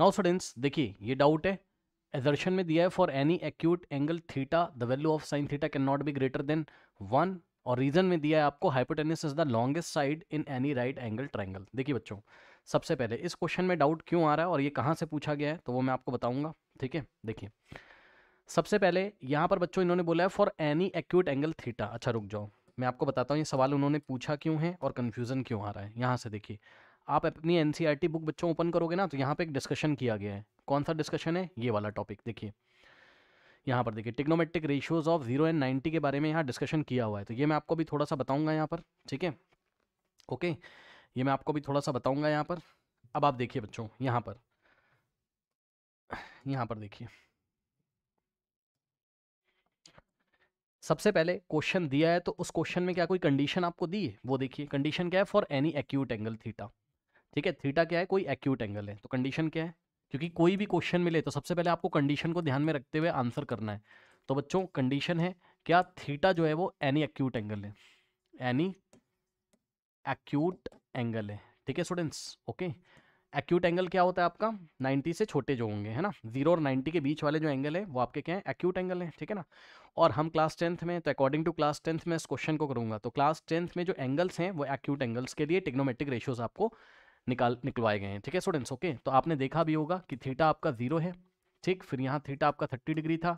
now students देखिए ये doubt है एजर्शन में दिया है for any acute angle theta the value of sine theta can not be greater than one और रीजन में दिया है आपको hypotenuse is the longest side in any right angle triangle देखिए बच्चों सबसे पहले इस क्वेश्चन में डाउट क्यों आ रहा है और ये कहाँ से पूछा गया है तो वो मैं आपको बताऊंगा ठीक है देखिए सबसे पहले यहाँ पर बच्चों इन्होंने बोला है for any acute angle theta अच्छा रुक जाओ मैं आपको बताता हूँ ये सवाल उन्होंने पूछा क्यों है और कन्फ्यूजन क्यों आ रहा है यहाँ से देखिए आप अपनी एन बुक e बच्चों ओपन करोगे ना तो यहाँ पर एक डिस्कशन किया गया है कौन सा डिस्कशन है ये वाला टॉपिक देखिए यहाँ पर देखिए trigonometric ratios of zero and ninety के बारे में यहाँ डिस्कशन किया हुआ है तो ये मैं आपको भी थोड़ा सा बताऊंगा यहाँ पर ठीक है ओके ये मैं आपको भी थोड़ा सा बताऊंगा यहाँ पर अब आप देखिए बच्चों यहाँ पर यहाँ पर देखिए सबसे पहले क्वेश्चन दिया है तो उस क्वेश्चन में क्या कोई कंडीशन आपको दी है वो देखिए कंडीशन क्या है for any acute angle theta ठीक है थीटा क्या है कोई एक्यूट एंगल है तो कंडीशन क्या है क्योंकि कोई भी क्वेश्चन मिले तो सबसे पहले आपको कंडीशन को ध्यान में रखते हुए आंसर करना है तो बच्चों कंडीशन है क्या थीटा जो है वो एनी एक्यूट एंगल है एनी एक्यूट एंगल है ठीक है स्टूडेंट्स ओके एक्यूट एंगल क्या होता है आपका 90 से छोटे जो होंगे है ना जीरो और 90 के बीच वाले जो एंगल है वो आपके क्या है एक्यूट एंगल है ठीक है ना और हम क्लास टेंथ में तो अकॉर्डिंग टू क्लास टेंथ में इस क्वेश्चन को करूंगा तो क्लास टेंथ में जो एंगल्स हैं वो एक्यूट एंगल्स के लिए टेक्नोमेट्रिक रेशियोज आपको निकाल निकलवाए गए हैं ठीक है स्टूडेंट्स ओके तो आपने देखा भी होगा कि थीटा आपका जीरो है ठीक फिर यहाँ थीटा आपका थर्टी डिग्री था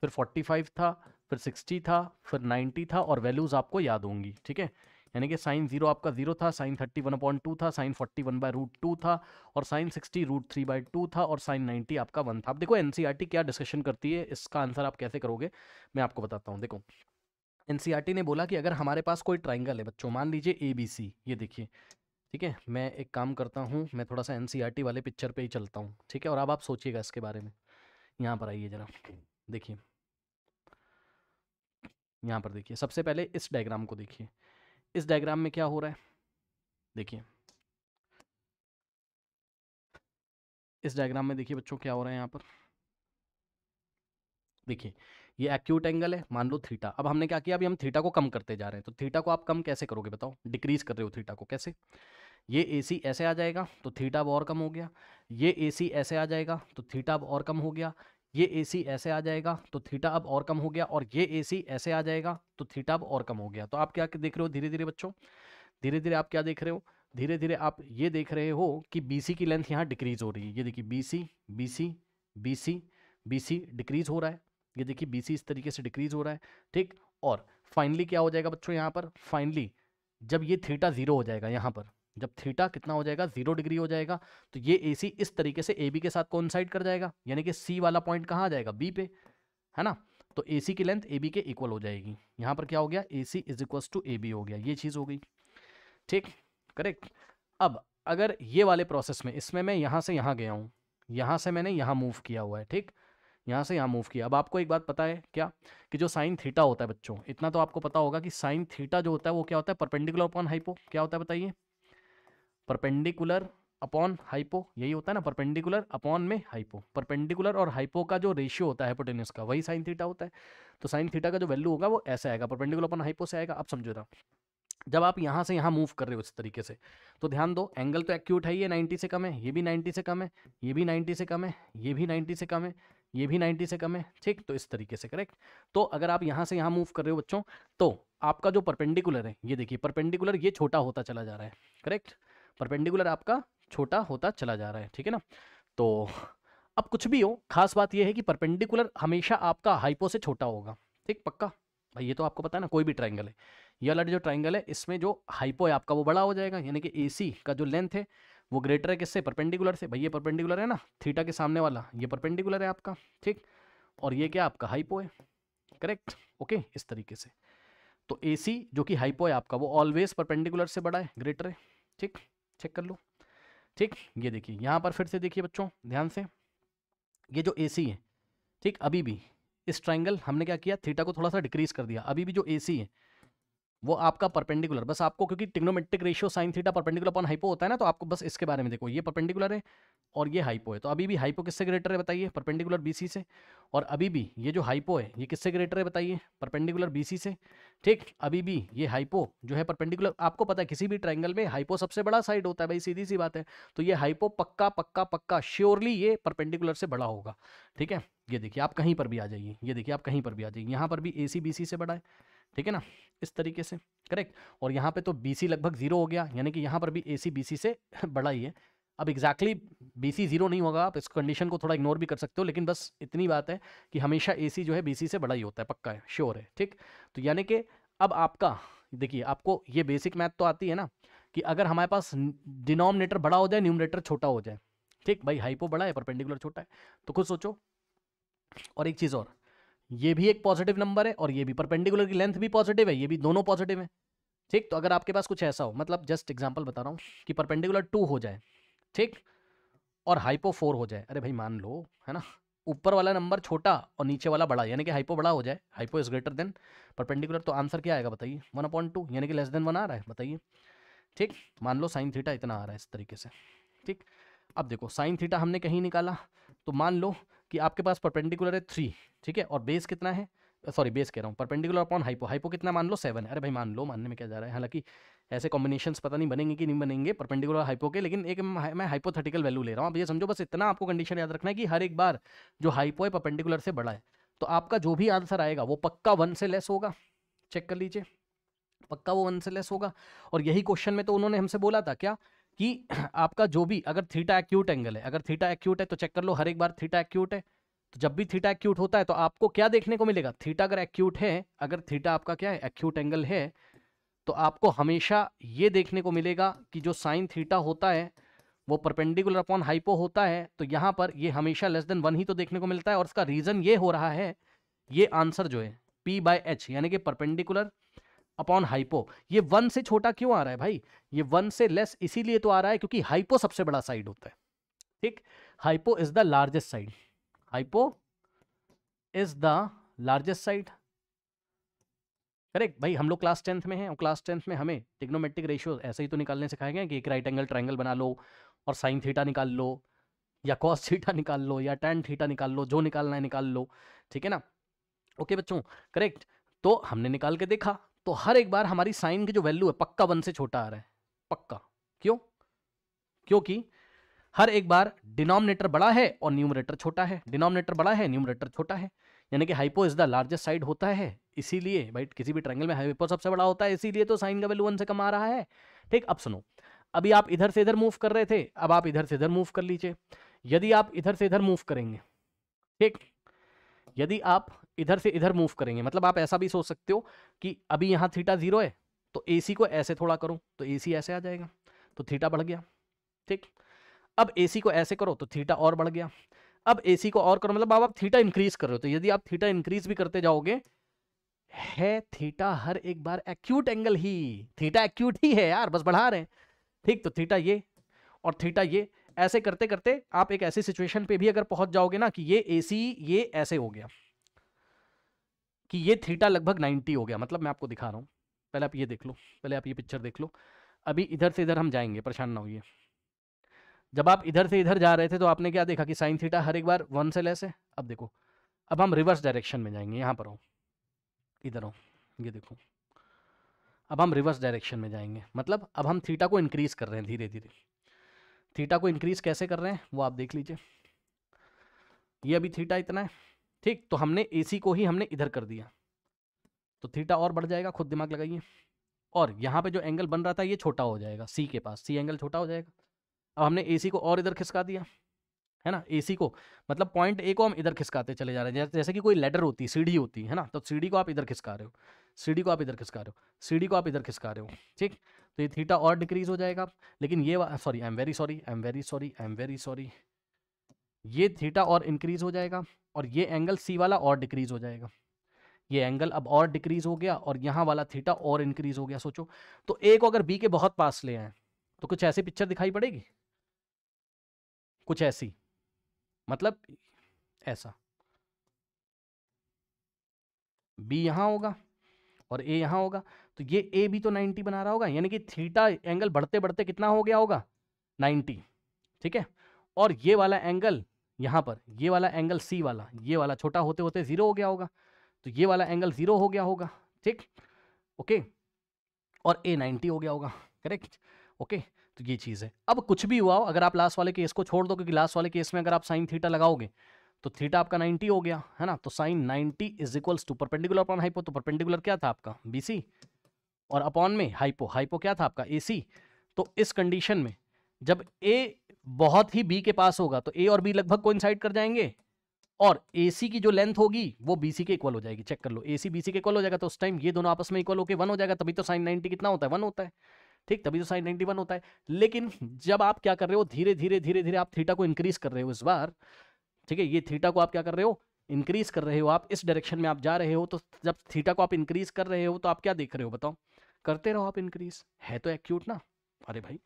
फिर फोर्टी फाइव था फिर सिक्सटी था फिर नाइन्टी था और वैल्यूज़ आपको याद होंगी ठीक है यानी कि साइन जीरो आपका जीरो था sine thirty one upon two था sine forty one by root two था और sine sixty root three by two था और साइन नाइन्टी आपका वन था आप देखो एनसीईआरटी e क्या डिस्कशन करती है इसका आंसर आप कैसे करोगे मैं आपको बताता हूँ देखो एनसीईआरटी e ने बोला कि अगर हमारे पास कोई ट्राइंगल है बच्चों मान लीजिए ए बी सी ये देखिए ठीक है मैं एक काम करता हूँ मैं थोड़ा सा एनसीईआरटी e वाले पिक्चर पे ही चलता हूँ ठीक है और अब आप सोचिएगा इसके बारे में यहाँ पर आइए ज़रा देखिए यहाँ पर देखिए सबसे पहले इस डायग्राम को देखिए इस डायग्राम में क्या हो रहा है देखिए इस डायग्राम में देखिए बच्चों क्या हो रहा है यहाँ पर देखिए ये एक्यूट एंगल है मान लो थीटा अब हमने क्या किया अभी हम थीटा को कम करते जा रहे हैं तो थीटा को आप कम कैसे करोगे बताओ डिक्रीज कर रहे हो थीटा को कैसे ये ए सी ऐसे आ जाएगा तो थीटा अब और कम हो गया ये ए सी ऐसे आ जाएगा तो थीटा अब और कम हो गया ये ए सी ऐसे आ जाएगा तो थीटा अब और कम हो गया और ये ए सी ऐसे आ जाएगा तो थीटा अब और कम हो गया तो आप क्या देख रहे हो धीरे धीरे बच्चों धीरे धीरे आप क्या देख रहे हो धीरे धीरे आप ये देख रहे हो कि बी सी की लेंथ यहाँ डिक्रीज हो रही है ये देखिए B C B C B C B C decrease हो रहा है ये देखिए बी सी इस तरीके से डिक्रीज हो रहा है ठीक और फाइनली क्या हो जाएगा बच्चों यहाँ पर फाइनली जब ये थीटा ज़ीरो हो जाएगा यहाँ पर जब थीटा कितना हो जाएगा जीरो डिग्री हो जाएगा तो ये ए इस तरीके से ए के साथ कॉन्साइड कर जाएगा यानी कि सी वाला पॉइंट कहाँ आ जाएगा बी पे है ना तो ए की लेंथ ए के इक्वल हो जाएगी यहाँ पर क्या हो गया A C is equal to A हो गया ये चीज़ हो गई ठीक करेक्ट अब अगर ये वाले प्रोसेस में इसमें मैं यहाँ से यहाँ गया हूँ यहाँ से मैंने यहाँ मूव किया हुआ है ठीक यहाँ से यहाँ मूव किया अब आपको एक बात पता है क्या कि जो साइन थीटा होता है बच्चों इतना तो आपको पता होगा कि साइन थीटा जो होता है वो क्या होता है परपेंडिकुलर अपॉन हाइपो क्या होता है बताइए परपेंडिकुलर अपॉन हाइपो यही होता है ना परपेंडिकुलर अपॉन में हाइपो परपेंडिकुलर और हाइपो का जो रेशियो होता है हाइपोटेन्यूस का वही साइन थीटा होता है तो साइन थीटा का जो वैल्यू होगा वो ऐसे आएगा परपेंडिकुलर अपॉन हाइपो से आएगा आप समझो ना जब आप यहाँ से यहाँ मूव कर रहे हो इस तरीके से तो ध्यान दो एंगल तो एक्यूट है ये नाइन्टी से कम है ये भी नाइन्टी से कम है ये भी नाइन्टी से कम है ये भी नाइन्टी से कम है ये भी नाइन्टी से कम है ठीक तो इस तरीके से करेक्ट तो अगर आप यहाँ से यहाँ मूव कर रहे हो बच्चों तो आपका जो परपेंडिकुलर है ये देखिए परपेंडिकुलर ये छोटा होता चला जा रहा है करेक्ट परपेंडिकुलर आपका छोटा होता चला जा रहा है ठीक है ना तो अब कुछ भी हो खास बात यह है कि परपेंडिकुलर हमेशा आपका हाइपो से छोटा होगा ठीक पक्का भाई ये तो आपको पता है ना कोई भी ट्राइंगल है ये वाला जो ट्राइंगल है इसमें जो हाइपो है आपका वो बड़ा हो जाएगा यानी कि ए का जो लेंथ है वो ग्रेटर है किससे परपेंडिकुलर से भाई ये परपेंडिकुलर है ना थीटा के सामने वाला ये परपेंडिकुलर है आपका ठीक और ये क्या आपका हाइपो है करेक्ट ओके इस तरीके से तो ए जो कि हाइपो है आपका वो ऑलवेज परपेंडिकुलर से बड़ा है ग्रेटर है ठीक चेक कर लो ठीक ये देखिए यहाँ पर फिर से देखिए बच्चों ध्यान से ये जो ए है ठीक अभी भी इस ट्राइंगल हमने क्या किया थीटा को थोड़ा सा डिक्रीज कर दिया अभी भी जो ए है वो आपका परपेंडिकुलर बस आपको क्योंकि trigonometric ratio sine theta perpendicular upon hypo होता है ना तो आपको बस इसके बारे में देखो ये परपेंडिकुलर है और ये हाइपो है तो अभी भी हाइपो किससे ग्रेटर है बताइए परपेंडिकुलर बीसी से और अभी भी ये जो हाइपो है ये किससे ग्रेटर है बताइए परपेंडिकुलर बीसी से ठीक अभी भी ये हाइपो जो है परपेंडिकुलर आपको पता है किसी भी ट्राइंगल में हाइपो सबसे बड़ा साइड होता है भाई सीधी सी बात है तो ये हाइपो पक्का पक्का पक्का श्योरली ये परपेंडिकुलर से बड़ा होगा ठीक है ये देखिए आप कहीं पर भी आ जाइए ये देखिए आप कहीं पर भी आ जाइए यहाँ पर भी ए से बड़ा है ठीक है ना इस तरीके से करेक्ट और यहाँ पे तो सी लगभग जीरो हो गया यानी कि यहाँ पर भी बी सी से बड़ा ही है अब एग्जैक्टली बी सी जीरो नहीं होगा आप इस कंडीशन को थोड़ा इग्नोर भी कर सकते हो लेकिन बस इतनी बात है कि हमेशा ए सी जो है बी सी से बड़ा ही होता है पक्का है श्योर है ठीक तो यानी कि अब आपका देखिए आपको ये बेसिक मैथ तो आती है ना कि अगर हमारे पास डिनोमिनेटर बड़ा हो जाए न्यूमिनेटर छोटा हो जाए ठीक भाई हाइपो बड़ा है परपेंडिकुलर छोटा है तो खुद सोचो और एक चीज़ और ये भी एक पॉजिटिव नंबर है और ये भी परपेंडिकुलर की लेंथ भी पॉजिटिव है ये भी दोनों पॉजिटिव है ठीक तो अगर आपके पास कुछ ऐसा हो मतलब जस्ट एग्जाम्पल बता रहा हूँ कि परपेंडिकुलर टू हो जाए ठीक और हाइपो फोर हो जाए अरे भाई मान लो है ना ऊपर वाला नंबर छोटा और नीचे वाला बड़ा यानी कि हाइपो बड़ा हो जाए hypo is greater than perpendicular तो आंसर क्या आएगा बताइए वन अपॉइंट टू यानी कि लेस देन वन आ रहा है बताइए ठीक मान लो साइन थीटा इतना आ रहा है इस तरीके से ठीक अब देखो साइन थीटा हमने कहीं निकाला तो मान लो कि आपके पास परपेंडिकुलर है थ्री ठीक है और बेस कितना है सॉरी बेस कह रहा हूँ परपेंडिकुलर अपॉन हाइपो हाइपो कितना मान लो सेवन अरे भाई मान लो मानने में क्या जा रहा है हालांकि ऐसे कॉम्बिनेशन पता नहीं बनेंगे कि नहीं बनेंगे परपेंडिकुलर हाइपो के लेकिन एक मैं हाइपोथेटिकल वैल्यू ले रहा हूँ आप ये समझो बस इतना आपको कंडीशन याद रखना है कि हर एक बार जो हाइपो है परपेंडिकुलर से बड़ा है तो आपका जो भी आंसर आएगा वो पक्का वन से लेस होगा चेक कर लीजिए पक्का वो वन से लेस होगा और यही क्वेश्चन में तो उन्होंने हमसे बोला था क्या कि आपका जो भी अगर थीटा एक्यूट एंगल है अगर थीटा एक्यूट है तो चेक कर लो हर एक बार थीटा एक्यूट है तो जब भी थीटा एक्यूट होता है तो आपको क्या देखने को मिलेगा थीटा अगर एक्यूट है अगर थीटा आपका क्या है एक्यूट एंगल है तो आपको हमेशा ये देखने को मिलेगा कि जो साइन थीटा होता है वो परपेंडिकुलर अपॉन हाइपो होता है तो यहाँ पर ये हमेशा लेस देन वन ही तो देखने को मिलता है और इसका रीज़न ये हो रहा है ये आंसर जो है पी बाय एच यानी कि परपेंडिकुलर अपॉन हाइपो ये वन से छोटा क्यों आ रहा है भाई ये वन से लेस इसीलिए तो आ रहा है क्योंकि हाइपो सबसे बड़ा साइड होता है ठीक hypo is the largest side hypo is the largest side correct भाई हम लोग क्लास टेंथ में हैं और क्लास टेंथ में हमें टिग्नोमेट्रिक रेशियो ऐसे ही तो निकालने सिखाए गए कि एक राइट एंगल ट्राइंगल बना लो और साइन थीटा निकाल लो या कॉस थीटा निकाल लो या टेन थीटा निकाल लो जो निकालना है निकाल लो ठीक है ना ओके बच्चों करेक्ट तो हमने निकाल के देखा तो हर एक बार हमारी साइन की जो वैल्यू है पक्का वन से छोटा आ रहा है पक्का क्यों क्योंकि हर एक बार डिनोमिनेटर बड़ा है और न्यूमरेटर छोटा है डिनोमिनेटर बड़ा है न्यूमरेटर छोटा है यानी कि hypo is the largest side होता है इसीलिए भाई किसी भी ट्रैंगल में हाइपो सबसे बड़ा होता है इसीलिए तो साइन का वैल्यू वन से कम आ रहा है ठीक अब सुनो अभी आप इधर से इधर मूव कर रहे थे अब आप इधर से इधर मूव कर लीजिए यदि आप इधर से इधर मूव करेंगे ठीक यदि आप इधर से इधर मूव करेंगे मतलब आप ऐसा भी सोच सकते हो कि अभी यहाँ थीटा जीरो है तो ए को ऐसे थोड़ा करूँ तो ए ऐसे आ जाएगा तो थीटा बढ़ गया ठीक अब ए को ऐसे करो तो थीटा और बढ़ गया अब ए को और करो मतलब आप थीटा इंक्रीज कर रहे हो तो यदि आप थीटा इंक्रीज भी करते जाओगे है थीटा हर एक बार एक्यूट एंगल ही थीटा एक्यूट ही है यार बस बढ़ा रहे हैं ठीक तो थीटा ये और थीटा ये ऐसे करते करते आप एक ऐसी सिचुएशन पे भी अगर पहुंच जाओगे ना कि ये एसी ये ऐसे हो गया कि ये थीटा लगभग 90 हो गया मतलब मैं आपको दिखा रहा हूँ पहले आप ये देख लो पहले आप ये पिक्चर देख लो अभी इधर से इधर हम जाएंगे परेशान ना होइए जब आप इधर से इधर जा रहे थे तो आपने क्या देखा कि साइन थीटा हर एक बार वन से लेस है अब देखो अब हम रिवर्स डायरेक्शन में जाएंगे यहाँ पर आओ इधर आओ ये देखो अब हम रिवर्स डायरेक्शन में जाएंगे मतलब अब हम थीटा को इंक्रीज़ कर रहे हैं धीरे धीरे थीटा को इंक्रीज़ कैसे कर रहे हैं वो आप देख लीजिए ये अभी थीटा इतना है ठीक तो हमने ए को ही हमने इधर कर दिया तो थीटा और बढ़ जाएगा खुद दिमाग लगाइए और यहाँ पे जो एंगल बन रहा था ये छोटा हो जाएगा सी के पास सी एंगल छोटा हो जाएगा अब हमने ए को और इधर खिसका दिया है ना ए को मतलब पॉइंट ए को हम इधर खिसकाते चले जा रहे हैं जैसे कि कोई लेटर होती है सीढ़ी होती है ना तो सीढ़ी को आप इधर खिसका रहे हो सीढ़ी को आप इधर खिसका रहे हो सीढ़ी को आप इधर खिसका रहे हो ठीक तो ये थीटा और डिक्रीज हो जाएगा लेकिन ये sorry I am very sorry I am very sorry I am very sorry ये थीटा और इंक्रीज हो जाएगा और ये एंगल सी वाला और डिक्रीज हो जाएगा ये एंगल अब और डिक्रीज हो गया और यहाँ वाला थीटा और इंक्रीज हो गया सोचो तो ए को अगर बी के बहुत पास ले आए तो कुछ ऐसी पिक्चर दिखाई पड़ेगी कुछ ऐसी मतलब ऐसा बी यहाँ होगा और ए यहाँ होगा तो ये ए भी तो 90 बना रहा होगा यानी कि थीटा एंगल बढ़ते बढ़ते कितना हो गया होगा 90 ठीक है और ये वाला एंगल यहाँ पर ये वाला एंगल सी वाला ये वाला छोटा होते होते ज़ीरो हो गया होगा तो ये वाला एंगल ज़ीरो हो गया होगा ठीक ओके और ए नाइन्टी हो गया होगा करेक्ट ओके तो ये चीज़ है अब कुछ भी हुआ हो अगर आप लास्ट वाले केस को छोड़ दो क्योंकि लास्ट वाले केस में अगर आप साइन थीटा लगाओगे तो थीटा आपका नाइन्टी हो गया है ना तो sine ninety is equals to perpendicular upon hypo तो परपेंडिकुलर क्या था आपका बी और अपॉन में हाइपो हाइपो क्या था आपका ए तो इस कंडीशन में जब ए बहुत ही बी के पास होगा तो ए और बी लगभग कोइंसाइड कर जाएंगे और ए सी की जो लेंथ होगी वो बी सी के इक्वल हो जाएगी चेक कर लो ए सी बी सी के इक्वल हो जाएगा तो उस टाइम ये दोनों आपस में इक्वल होकर वन हो जाएगा तभी तो साइन नाइनटी कितना होता है वन होता है ठीक तभी तो साइन नाइनटी वन होता है लेकिन जब आप क्या कर रहे हो धीरे धीरे धीरे धीरे आप थीटा को इंक्रीज कर रहे हो इस बार ठीक है ये थीटा को आप क्या कर रहे हो इंक्रीज कर रहे हो आप इस डायरेक्शन में आप जा रहे हो तो जब थीटा को आप इंक्रीज कर रहे हो तो आप क्या देख रहे हो बताओ करते रहो आप इंक्रीज है तो एक्यूट ना अरे भाई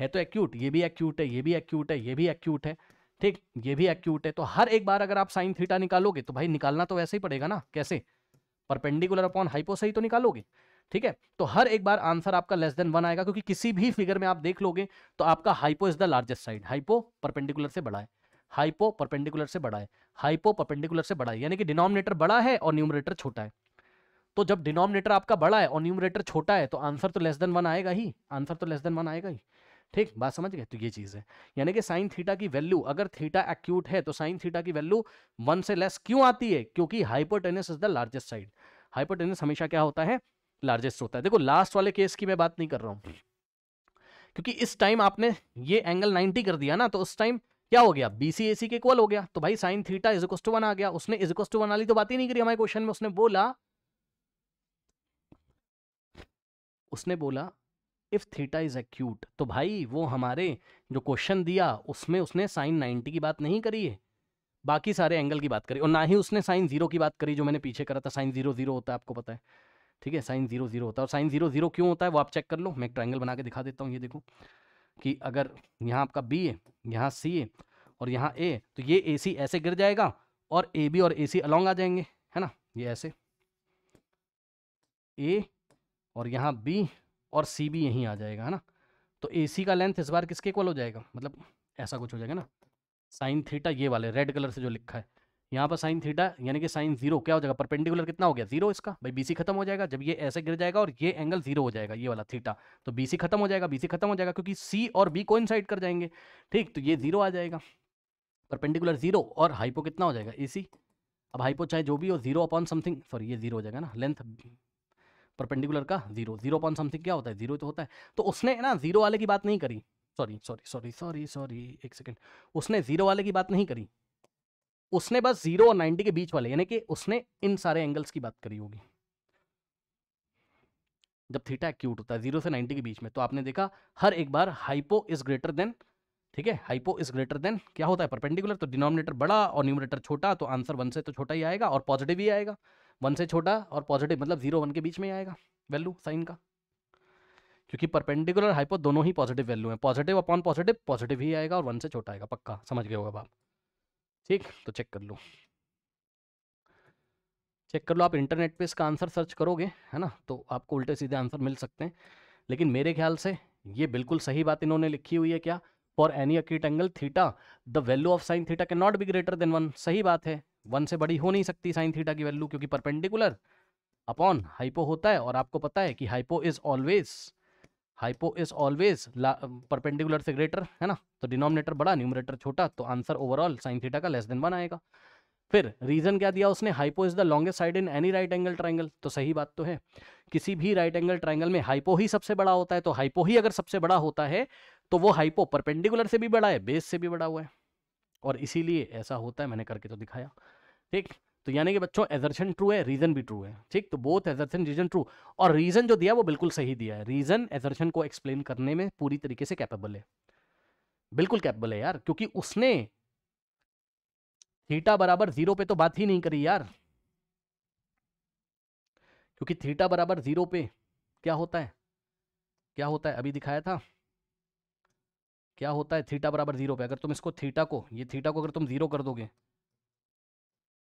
है तो एक्यूट ये भी एक्यूट है ये भी एक्यूट है ये भी एक्यूट है ठीक ये भी एक्यूट है तो हर एक बार अगर आप साइन थीटा निकालोगे तो भाई निकालना तो वैसे ही पड़ेगा ना कैसे परपेंडिकुलर अपॉन हाइपो से ही तो निकालोगे ठीक है तो हर एक बार आंसर आपका लेस देन वन आएगा क्योंकि किसी भी फिगर में आप देख लोगे तो आपका hypo is the largest side hypo perpendicular से बड़ा है हाइपो परपेंडिकुलर से बड़ा है हाइपो परपेंडिकुलर से बड़ा है यानी कि डिनोमिनेटर बड़ा है और न्यूमरेटर छोटा है तो जब डिनोमिनेटर आपका बड़ा है और न्यूमरेटर छोटा है तो आंसर तो लेस देन वन आएगा ही आंसर तो लेस देन वन आएगा ही ठीक बात समझ गए तो ये चीज़ है यानी कि साइन थीटा की वैल्यू अगर थीटा एक्यूट है तो साइन थीटा की वैल्यू वन से लेस क्यों आती है क्योंकि hypotenuse is the largest side hypotenuse हमेशा क्या होता है लार्जेस्ट होता है देखो लास्ट वाले केस की मैं बात नहीं कर रहा हूँ क्योंकि इस टाइम आपने ये एंगल नाइनटी कर दिया ना तो उस टाइम क्या हो गया बी सी ए सी के इक्वल हो गया तो भाई sine theta is equals to one आ गया उसने इजिकस टू वन वाली तो बात ही नहीं करी हमारे क्वेश्चन में उसने बोला उसने बोला इफ़ थीटा इज़ एक्यूट तो भाई वो हमारे जो क्वेश्चन दिया उसमें उसने साइन नाइन्टी की बात नहीं करी है बाकी सारे एंगल की बात करी और ना ही उसने साइन ज़ीरो की बात करी जो मैंने पीछे करा था साइन ज़ीरो ज़ीरो होता है आपको पता है ठीक है साइन ज़ीरो ज़ीरो होता है और साइन ज़ीरो ज़ीरो क्यों होता है वो आप चेक कर लो मैं एक ट्राइंगल बना के दिखा देता हूँ ये देखो कि अगर यहाँ आपका बी है यहाँ सी है और यहाँ ए तो ये ए सी ऐसे गिर जाएगा और ए बी और ए सी अलॉन्ग आ जाएंगे है ना ये ऐसे ए और यहाँ बी और सी भी यहीं आ जाएगा है ना तो ए सी का लेंथ इस बार किसके इक्वल हो जाएगा मतलब ऐसा कुछ हो जाएगा ना साइन थीटा ये वाले रेड कलर से जो लिखा है यहाँ पर साइन थीटा यानी कि साइन जीरो क्या हो जाएगा परपेंडिकुलर कितना हो गया जीरो इसका भाई बीसी खत्म हो जाएगा जब ये ऐसे गिर जाएगा और ये एंगल जीरो हो जाएगा ये वाला थीटा तो बीसी खत्म हो जाएगा बीसी खत्म हो जाएगा क्योंकि सी और बी को कर जाएंगे ठीक तो ये जीरो आ जाएगा परपेंडिकुलर जीरो और हाइपो कितना हो जाएगा ए अब हाइपो चाहे जो भी हो जीरो अपॉन समथिंग सॉरी ये जीरो हो जाएगा ना लेंथ परपेंडिकुलर का जीरो जीरो पॉइंट समथिंग क्या होता है जीरो तो होता है तो उसने ना जीरो वाले की बात नहीं करी sorry sorry sorry sorry sorry एक सेकेंड उसने जीरो वाले की बात नहीं करी उसने बस जीरो और नाइनटी के बीच वाले यानी कि उसने इन सारे एंगल्स की बात करी होगी जब थीटा एक्यूट होता है जीरो से नाइनटी के बीच में तो आपने देखा हर एक बार हाइपो इज ग्रेटर देन ठीक है हाइपो इज ग्रेटर देन क्या होता है परपेंडिकुलर तो डिनोमिनेटर बड़ा और न्यूमिनेटर छोटा तो आंसर वन से तो छोटा ही आएगा और पॉजिटिव ही आएगा वन से छोटा और पॉजिटिव मतलब जीरो वन के बीच में ही आएगा वैल्यू साइन का क्योंकि परपेंडिकुलर हाइपो दोनों ही पॉजिटिव वैल्यू हैं पॉजिटिव अपॉन पॉजिटिव पॉजिटिव ही आएगा और वन से छोटा आएगा पक्का समझ गए होगा आप ठीक तो चेक कर लो चेक कर लो आप इंटरनेट पे इसका आंसर सर्च करोगे है ना तो आपको उल्टे सीधे आंसर मिल सकते हैं लेकिन मेरे ख्याल से ये बिल्कुल सही बात इन्होंने लिखी हुई है क्या for any acute angle theta the value of sine theta can not be greater than one सही बात है वन से बड़ी हो नहीं सकती साइन थीटा की वैल्यू क्योंकि परपेंडिकुलर अपॉन हाइपो होता है और आपको पता है कि hypo is always hypo is always perpendicular से ग्रेटर है ना तो डिनोमिनेटर बड़ा न्यूमरेटर छोटा तो आंसर ओवरऑल साइन थीटा का लेस देन वन आएगा फिर रीजन क्या दिया उसने hypo is the longest side in any right angle triangle तो सही बात तो है किसी भी राइट एंगल ट्राइंगल में हाइपो ही सबसे बड़ा होता है तो हाइपो ही अगर सबसे बड़ा होता है तो वो हाइपो परपेंडिकुलर से भी बड़ा है बेस से भी बड़ा हुआ है और इसीलिए ऐसा होता है मैंने करके तो दिखाया ठीक तो यानी कि बच्चों एजर्शन ट्रू है रीजन भी ट्रू है ठीक तो बोथ एजर्शन रीजन ट्रू और रीजन जो दिया वो बिल्कुल सही दिया है रीजन एजर्शन को एक्सप्लेन करने में पूरी तरीके से कैपेबल है बिल्कुल कैपेबल है यार क्योंकि उसने थीटा बराबर जीरो पे तो बात ही नहीं करी यार क्योंकि थीटा बराबर जीरो पे क्या होता है क्या होता है अभी दिखाया था क्या होता है थीटा बराबर जीरो पे अगर तुम इसको थीटा को ये थीटा को अगर तुम जीरो कर दोगे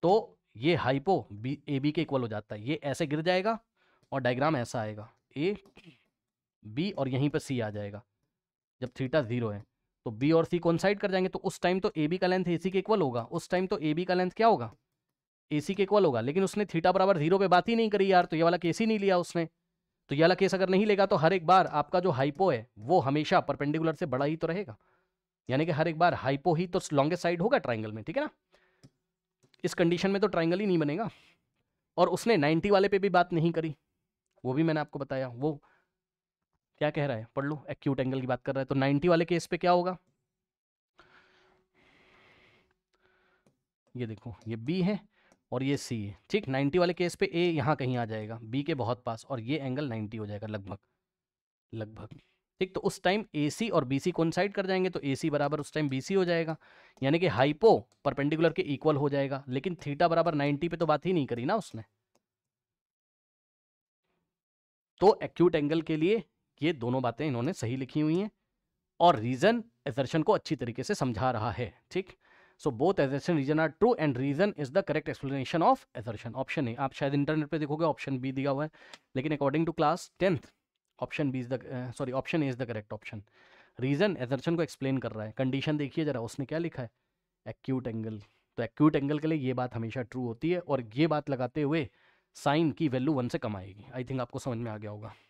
तो ये हाइपो बी ए बी के इक्वल हो जाता है ये ऐसे गिर जाएगा और डायग्राम ऐसा आएगा ए बी और यहीं पर सी आ जाएगा जब थीटा जीरो है तो बी और सी कॉन्साइड कर जाएंगे तो उस टाइम तो ए बी का लेंथ ए सी के इक्वल होगा उस टाइम तो ए बी का लेंथ क्या होगा ए सी के इक्वल होगा लेकिन उसने थीटा बराबर जीरो पे बात ही नहीं करी यार तो ये वाला केस ही नहीं लिया उसने तो ये केस अगर नहीं लेगा तो हर एक बार आपका जो हाइपो है वो हमेशा परपेंडिकुलर से बड़ा ही तो रहेगा यानी कि हर एक बार हाइपो ही तो लॉन्गेस्ट साइड होगा ट्राइंगल में ठीक है ना इस कंडीशन में तो ट्राइंगल ही नहीं बनेगा और उसने नाइन्टी वाले पे भी बात नहीं करी वो भी मैंने आपको बताया वो क्या कह रहा है पढ़ लो एक्यूट एंगल की बात कर रहा है तो नाइन्टी वाले केस पे क्या होगा ये देखो ये बी है और ये सी है ठीक 90 वाले केस पे ए यहाँ कहीं आ जाएगा बी के बहुत पास और ये एंगल 90 हो जाएगा लगभग लगभग ठीक तो उस टाइम ए सी और बी सी कौन साइड कर जाएंगे तो ए सी बराबर उस टाइम बी सी हो जाएगा यानी कि हाइपो परपेंडिकुलर के इक्वल हो जाएगा लेकिन थीटा बराबर 90 पे तो बात ही नहीं करी ना उसने तो एक्यूट एंगल के लिए ये दोनों बातें इन्होंने सही लिखी हुई हैं और रीजन एसर्शन को अच्छी तरीके से समझा रहा है ठीक so both assertion reason are true and reason is the correct explanation of assertion option A आप शायद इंटरनेट पे देखोगे ऑप्शन बी दिया हुआ है लेकिन according to class tenth option B is the sorry option A is the correct option reason assertion को explain कर रहा है कंडीशन देखिए जरा उसने क्या लिखा है एक्यूट एंगल तो एक्यूट एंगल के लिए ये बात हमेशा ट्रू होती है और ये बात लगाते हुए साइन की वैल्यू वन से कम आएगी आई थिंक आपको समझ में आ गया होगा